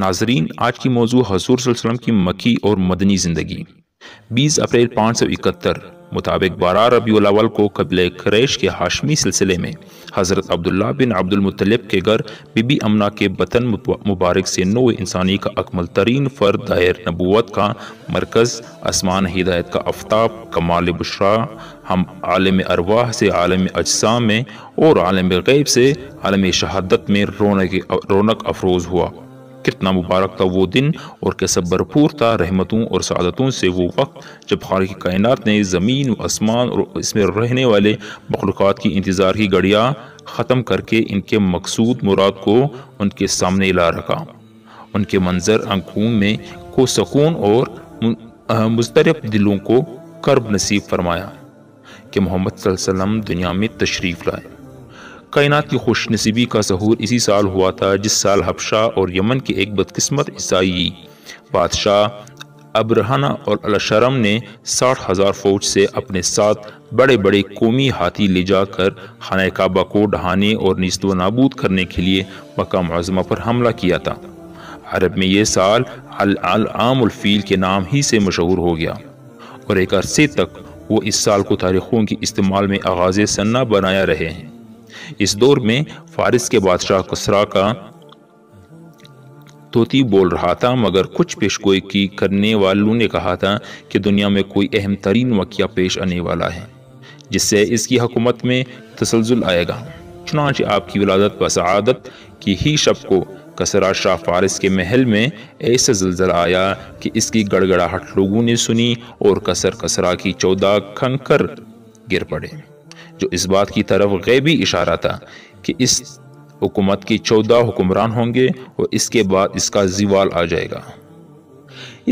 नाजरीन आज की मौजू हजूर वसलम की मक्की और मदनी ज़िंदगी बीस अप्रैल पाँच सौ इकहत्तर मुताबिक बारह रबी अलावल को कबल क्रैश के हाशमी सिलसिले में हज़रत अब्दुल्ला बिन अब्दुलमतलब के घर बीबी अमना के बतन मुबारक से नो इंसानी का अकमल तरीन फ़र दायर नबूत का मरकज़ आसमान हिदायत का आफ्ताब कमाल बश्रा हम आलम अरवाह से आलम अजसा में और आलम गैब से आलम शहादत में रौनक रौनक अफरोज़ हुआ कितना मुबारक था वो दिन और कैसा भरपूर था रहमतों और सदतों से वो वक्त जब खारक कायनत ने ज़मीन आसमान और इसमें रहने वाले मखलूक़ात की इंतज़ार की घड़ियाँ ख़त्म करके इनके मकसूद मुराद को उनके सामने ला रखा उनके मंजर अंकूम में को सकून और मुस्तरब दिलों को कर्ब नसीब फरमाया कि मोहम्मद दुनिया में तशरीफ़ लाए कायनात की खुश नसीबी का जहूर इसी साल हुआ था जिस साल हबशा और यमन के एक बदकस्मत ईसाई बादशाह अब्रहना और अलशरम ने साठ हज़ार फौज से अपने साथ बड़े बड़े कौमी हाथी ले जाकर खाना काबा को ढहाने और नस्त व नाबूद करने के लिए मकाम आजमा पर हमला किया था अरब में यह साल आमुलफ़ील के नाम ही से मशहूर हो गया और एक अरसे तक वो इस साल को तारीखों के इस्तेमाल में आगाज़ सन्ना बनाया रहे हैं इस दौर में फारिस के बादशाह कसरा का तोती बोल रहा था मगर कुछ पेशगोई की करने वालों ने कहा था कि दुनिया में कोई अहम तरीन वाक़ पेश आने वाला है जिससे इसकी हकूमत में तसलजुल आएगा चुनाच आपकी विलादत व सआदत की ही शब को कसरा शाह फारिस के महल में ऐसा जलजला आया कि इसकी गड़गड़ाहट लोगों ने सुनी और कसर कसरा की चौदह खंकर गिर पड़े जो इस बात की तरफ गैबी इशारा था कि इस हुकूमत के चौदह हुक्मरान होंगे और इसके बाद इसका जीवाल आ जाएगा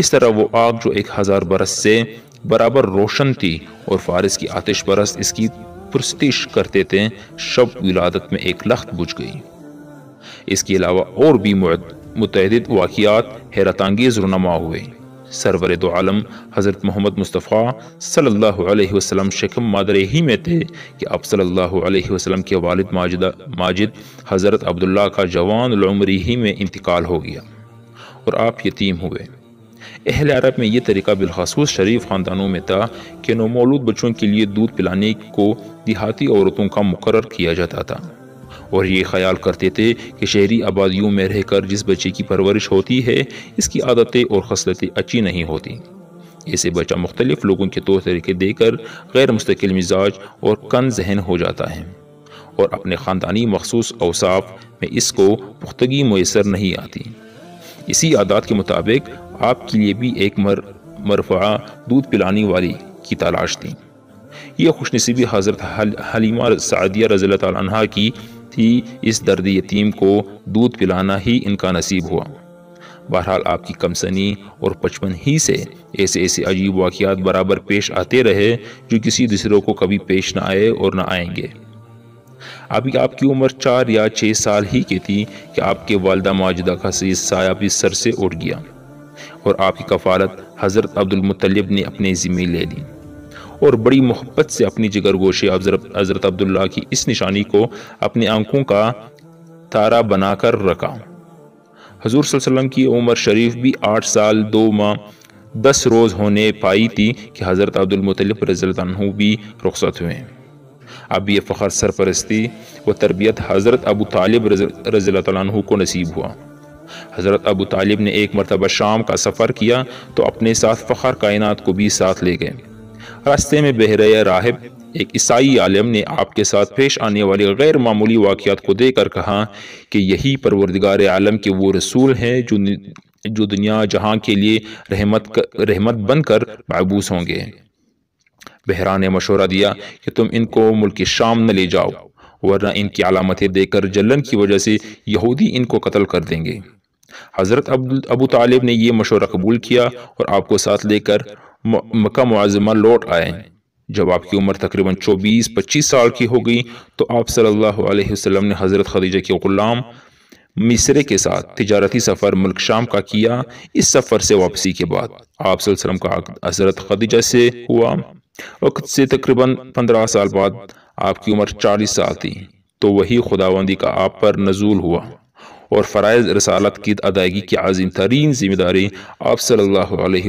इस तरह वो आग जो एक हज़ार बरस से बराबर रोशन थी और फारस की आतिश बरस इसकी पुरस्तिश करते थे शब विलादत में एक लख्त बुझ गई इसके अलावा और भी मुतद वाक़ात हैरतंगेज़ रुनमा हुए सरवर दो आलम हज़रत मोहम्मद मुस्तफ़ा सल्लल्लाहु अलैहि वसल्लम शेखम मादर ही में थे कि आप सल्लल्लाहु अलैहि वसल्लम के वालिद माजिद माजिद हज़रत अब्दुल्ला का जवान उम्री ही में इंतकाल हो गया और आप यतीम हुए अहल अरब में ये तरीका बिलखसूस शरीफ ख़ानदानों में था कि नौमौलूद बच्चों के लिए दूध पिलाने को देहाती औरतों का मुकर किया जाता था और ये ख्याल करते थे कि शहरी आबादियों में रहकर जिस बच्चे की परवरिश होती है इसकी आदतें और खसलतें अच्छी नहीं होती इसे बच्चा मुख्तलिफ लोगों के तौर तरीके देकर गैर मुस्तकिल मिजाज और कन जहन हो जाता है और अपने ख़ानदानी मखसूस अवसाफ में इसको पुख्तगी मैसर नहीं आती इसी आदात के मुताबिक आपके लिए भी एक मर मरफा दूध पिलाने वाली की तलाश थी यह खुशनसीबी हज़रत हल, हलीमा सदिया रजील तह की ही इस दर्द यतीम को दूध पिलाना ही इनका नसीब हुआ बहरहाल आपकी कमसनी और पचपन ही से ऐसे ऐसे अजीब वाक़ात बराबर पेश आते रहे जो किसी दूसरों को कभी पेश ना आए और ना आएंगे अभी आपकी उम्र चार या छः साल ही की थी कि आपके वालदा माजदा का सीज साया भी सर से उठ गया और आपकी कफालत हज़रत अब्दुलमतलब ने अपने ज़िम्मे ले ली और बड़ी मोहब्बत से अपनी जिगरगोशी हज़रत अब्दुल्ला की इस निशानी को अपनी आंखों का तारा बनाकर रखा हजूर सल्लम की उम्र शरीफ भी आठ साल दो माह दस रोज़ होने पाई थी कि हज़रत अब्दुलमतलब रज़ू भी रुखसत हुए अब ये फ़खर सरपरस्ती व तरबियत हज़रत अबू तालिब रज़ी तु को नसीब हुआ हज़रत अबू तालिब ने एक मरतबा शाम का सफ़र किया तो अपने साथ फ़खर कायनात को भी साथ ले गए रास्ते में बहरे राहब एक ईसाई आलम ने आपके साथ पेश आने वाले गैर मामूली वाक़ात को देकर कहा कि यही परवरदिगार आलम के वो रसूल हैं जो जो दुनिया जहाँ के लिए रहमत रहमत बनकर मायबूस होंगे बहरा ने मशवरा दिया कि तुम इनको मुल्क शाम न ले जाओ वरना इनकी अलामतें देकर जलन की वजह से यहूदी इनको कत्ल कर देंगे हज़रत अब अबू तालिब ने यह मशवरा कबूल किया और आपको साथ लेकर मक्का मुआजमा लौट आए जब आपकी उम्र तकरीबन 24-25 साल की हो गई तो आप सल्लल्लाहु अलैहि वसल्लम ने हज़रत खदीजा के ग़ुलाम मिसरे के साथ तजारती सफ़र मुल्क शाम का किया इस सफ़र से वापसी के बाद आप वसल्लम का हज़रत खदीजा से हुआ वक्त से तकरीबन 15 साल बाद आपकी उम्र 40 साल थी तो वही खुदाबंदी का आप पर नजूल हुआ और फ़रज़ रसालत की अदायगी की आज़िम तरीन जिम्मेदारी आप सल्ला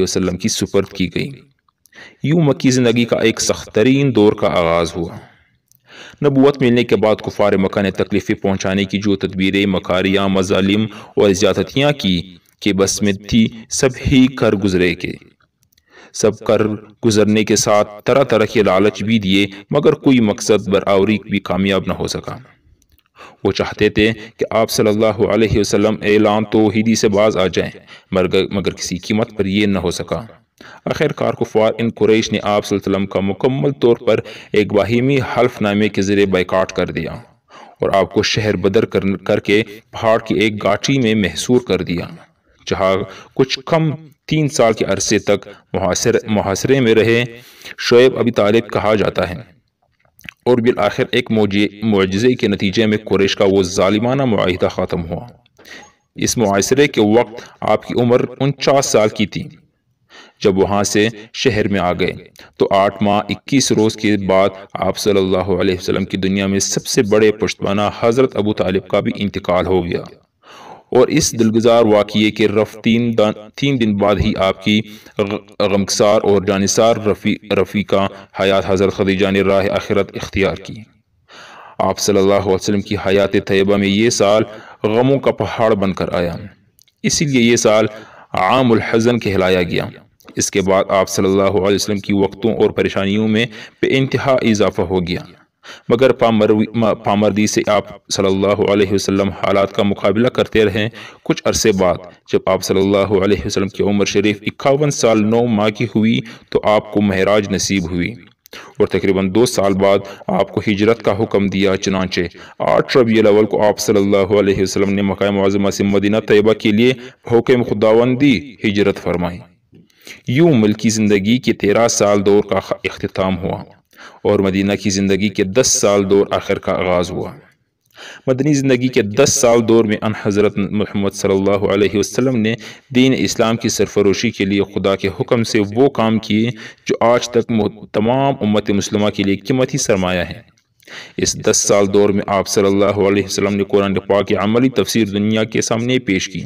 वसम की सुपर्द की गई यूँ मक्की ज़िंदगी का एक सख्त तरीन दौर का आगाज़ हुआ नबूत मिलने के बाद कुफार मकान ने तकलीफ़ें पहुँचाने की जो तदबीरें मकारियाँ मजालिम और ज्यादतियाँ की कि बस में थी सब ही कर गुजरे के सब कर गुजरने के साथ तरह तरह के लालच भी दिए मगर कोई मकसद बरआवरी भी कामयाब न हो सका वो चाहते थे कि आप सल्लल्लाहु अलैहि वसल्लम ऐलान तोहदी से बाज आ जाएं मगर मगर किसी कीमत पर यह न हो सका आखिरकार कुफार इन कुरैश ने आप वसल्लम का मुकम्मल तौर पर एक बाहिमी हल्फनामे के ज़रिए बैकाट कर दिया और आपको शहर बदर कर, करके पहाड़ की एक गाठी में महसूर कर दिया जहाँ कुछ कम तीन साल के अरसे तक मुहासरे में रहे शोएब अबी तालिब कहा जाता है और बिलआखिर एक मुआजे के नतीजे में कुरेश का वो ालिमाना माहिदा ख़त्म हुआ इस मुआसरे के वक्त आपकी उम्र उनचास साल की थी जब वहाँ से शहर में आ गए तो आठ माह इक्कीस रोज़ के बाद आप सल्लल्लाहु अलैहि वसल्लम की दुनिया में सबसे बड़े पुश्तवाना हज़रत अबू तालिब का भी इंतकाल हो गया और इस दिलगुजार वाक़े के रफ तीन तीन दिन बाद ही आपकी गमसार और जानसार रफ़ी का हयात हज़रत खदीजा ने राह आखिरत इख्तियार की आप सल्लल्लाहु अलैहि वसल्लम की हयात तयबा में ये साल गमों का पहाड़ बनकर आया इसीलिए ये साल आमुलहजन कहलाया गया इसके बाद आप सल्लल्लाहु अलैहि वसल्लम की वक्तों और परेशानियों में बे इंतहा इजाफा हो गया मगर पामर पामरदी से आप सल्लल्लाहु अलैहि वसल्लम हालात का मुकाबला करते रहे कुछ अरसे बाद जब आप सल्लल्लाहु अलैहि वसल्लम की उम्र शरीफ इक्यावन साल नौ माह की हुई तो आपको महराज नसीब हुई और तकरीबन दो साल बाद आपको हिजरत का हुक्म दिया चनाचे आठ रबी अवल को आप सल्लल्लाहु अलैहि वसल्लम ने मकाम मुआजमा से मदीना तयबा के लिए हुक्म खुदावंदी हिजरत फरमाई यूं मुल्की ज़िंदगी के तेरह साल दौर का अख्ताम हुआ और मदीना की ज़िंदगी के दस साल दौर आखिर का आगाज़ हुआ मदनी ज़िंदगी के दस साल दौर में अन हज़रत महमद सल्लल्लाहु अलैहि वसल्लम ने दीन इस्लाम की सरफरोशी के लिए खुदा के हुक्म से वो काम किए जो आज तक तमाम उम्मत मुसलमा के लिए कीमती सरमाया है इस दस साल दौर में आप सल्लल्लाहु अलैहि वसल्लम ने कुरान पाक की अमली तफसीर दुनिया के सामने पेश की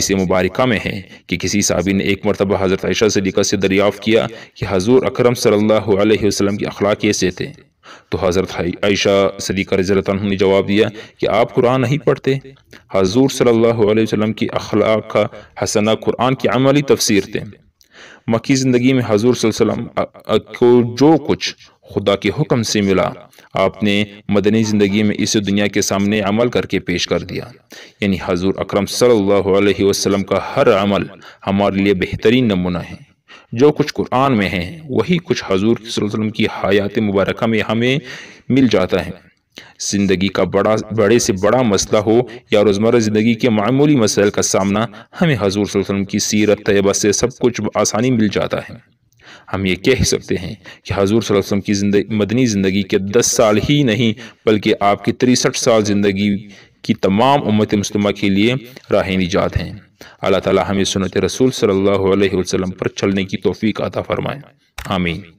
से मुबारक में है कि किसी साहबी ने एक मरतबा हज़रत आयशा सदीक़ा से दरियाफ़ किया कि हजूर अक्रम सल्लल्लाहु के अखलाक कैसे थे तो हज़रत आयशा सदीक़ा रजरत ने जवाब दिया कि आप कुरान नहीं पढ़ते हजूर सल्लल्लाहु की अखलाक का हसना कुरान की अमली तफसीर थे मक्की ज़िंदगी में हजूर को जो कुछ खुदा के हुक्म से मिला आपने मदनी ज़िंदगी में इसे दुनिया के सामने अमल करके पेश कर दिया यानी हजूर अक्रम सल्लाम का हर अमल हमारे लिए बेहतरीन नमूना है जो कुछ कुरान में है वही कुछ हजूर वसल्लम की हयात मुबारक में हमें मिल जाता है ज़िंदगी का बड़ा बड़े से बड़ा मसला हो या रोज़मर्रा ज़िंदगी के मामूली मसाइल का सामना हमें हजूर वसल्लम की सीरत तयबा से सब कुछ आसानी मिल जाता है हम ये कह सकते हैं कि हजूर वसल्लम की मदनी ज़िंदगी के दस साल ही नहीं बल्कि आपकी तिरसठ साल ज़िंदगी की तमाम उम्मत मुस्लिमा के लिए राह निजात हैं अल्लाह ताली हमें सुनत रसूल सल्ला अलैहि पर चलने की तोफ़ी अता फ़रमाएँ आमीन